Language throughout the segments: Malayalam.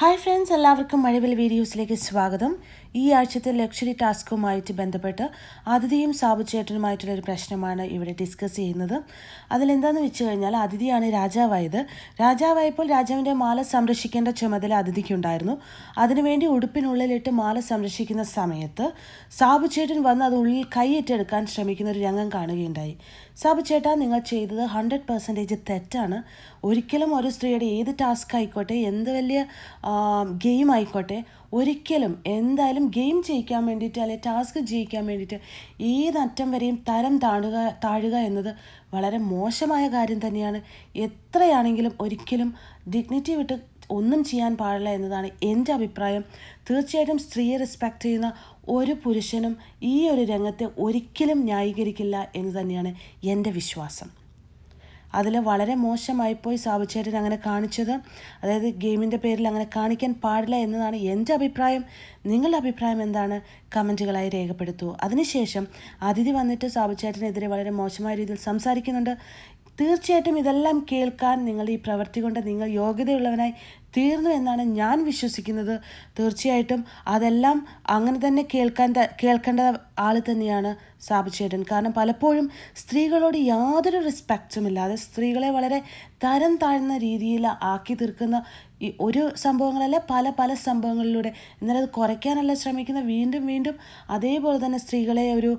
ഹായ് ഫ്രണ്ട്സ് എല്ലാവർക്കും മഴവിൽ വീഡിയോസിലേക്ക് സ്വാഗതം ഈ ആഴ്ചത്തെ ലക്ഷറി ടാസ്കുമായിട്ട് ബന്ധപ്പെട്ട് അതിഥിയും സാബുചേട്ടനുമായിട്ടുള്ള ഒരു പ്രശ്നമാണ് ഇവിടെ ഡിസ്കസ് ചെയ്യുന്നത് അതിലെന്താണെന്ന് വെച്ച് കഴിഞ്ഞാൽ അതിഥിയാണ് രാജാവായത് രാജാവായപ്പോൾ രാജാവിൻ്റെ മാല സംരക്ഷിക്കേണ്ട ചുമതല അതിഥിക്കുണ്ടായിരുന്നു അതിനുവേണ്ടി ഉടുപ്പിനുള്ളിലിട്ട് മാല സംരക്ഷിക്കുന്ന സമയത്ത് സാബുചേട്ടൻ വന്ന് അത് ഉള്ളിൽ കൈയേറ്റെടുക്കാൻ ശ്രമിക്കുന്ന ഒരു രംഗം കാണുകയുണ്ടായി സാബുചേട്ടാ നിങ്ങൾ ചെയ്തത് ഹൺഡ്രഡ് പെർസെൻറ്റേജ് തെറ്റാണ് ഒരിക്കലും ഒരു സ്ത്രീയുടെ ഏത് ടാസ്ക് ആയിക്കോട്ടെ എന്ത് വലിയ ഗെയിം ആയിക്കോട്ടെ ഒരിക്കലും എന്തായാലും ഗെയിം ജയിക്കാൻ വേണ്ടിയിട്ട് അല്ലെങ്കിൽ ടാസ്ക് ജയിക്കാൻ വേണ്ടിയിട്ട് ഏതറ്റം വരെയും തരം താണുക താഴുക എന്നത് വളരെ മോശമായ കാര്യം തന്നെയാണ് എത്രയാണെങ്കിലും ഒരിക്കലും ഡിഗ്നിറ്റി വിട്ട് ഒന്നും ചെയ്യാൻ പാടില്ല എന്നതാണ് എൻ്റെ അഭിപ്രായം തീർച്ചയായിട്ടും സ്ത്രീയെ റെസ്പെക്റ്റ് ചെയ്യുന്ന ഒരു പുരുഷനും ഈ ഒരു രംഗത്തെ ഒരിക്കലും ന്യായീകരിക്കില്ല എന്ന് തന്നെയാണ് എൻ്റെ വിശ്വാസം അതിൽ വളരെ മോശമായിപ്പോയി സാബുച്ചേട്ടൻ അങ്ങനെ കാണിച്ചത് അതായത് ഗെയിമിൻ്റെ പേരിൽ അങ്ങനെ കാണിക്കാൻ പാടില്ല എന്നതാണ് എൻ്റെ അഭിപ്രായം നിങ്ങളുടെ അഭിപ്രായം എന്താണ് കമൻറ്റുകളായി രേഖപ്പെടുത്തൂ അതിനുശേഷം അതിഥി വന്നിട്ട് സാബുചേട്ടനെതിരെ വളരെ മോശമായ രീതിയിൽ സംസാരിക്കുന്നുണ്ട് തീർച്ചയായിട്ടും ഇതെല്ലാം കേൾക്കാൻ നിങ്ങൾ ഈ പ്രവൃത്തി കൊണ്ട് നിങ്ങൾ യോഗ്യതയുള്ളവനായി തീർന്നു എന്നാണ് ഞാൻ വിശ്വസിക്കുന്നത് തീർച്ചയായിട്ടും അതെല്ലാം അങ്ങനെ തന്നെ കേൾക്കാൻ കേൾക്കേണ്ട ആൾ തന്നെയാണ് സാബിച്ചേട്ടൻ കാരണം പലപ്പോഴും സ്ത്രീകളോട് യാതൊരു റെസ്പെക്റ്റും ഇല്ലാതെ സ്ത്രീകളെ വളരെ തരം താഴ്ന്ന രീതിയിൽ ആക്കി തീർക്കുന്ന ഈ ഒരു സംഭവങ്ങളല്ല പല പല സംഭവങ്ങളിലൂടെ എന്നാൽ അത് കുറയ്ക്കാനല്ല ശ്രമിക്കുന്ന വീണ്ടും വീണ്ടും അതേപോലെ തന്നെ സ്ത്രീകളെ ഒരു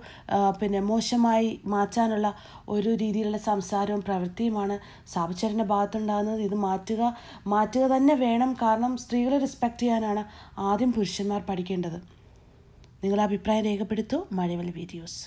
പിന്നെ മോശമായി മാറ്റാനുള്ള ഒരു രീതിയിലുള്ള സംസാരവും പ്രവൃത്തിയുമാണ് സാബിച്ചേട്ടൻ്റെ ഭാഗത്തുണ്ടാകുന്നത് ഇത് മാറ്റുക മാറ്റുക തന്നെ വേണം കാരണം സ്ത്രീകളെ റെസ്പെക്റ്റ് ചെയ്യാനാണ് ആദ്യം പുരുഷന്മാർ പഠിക്കേണ്ടത് നിങ്ങളുടെ അഭിപ്രായം രേഖപ്പെടുത്തൂ മഴവൽ വീഡിയോസ്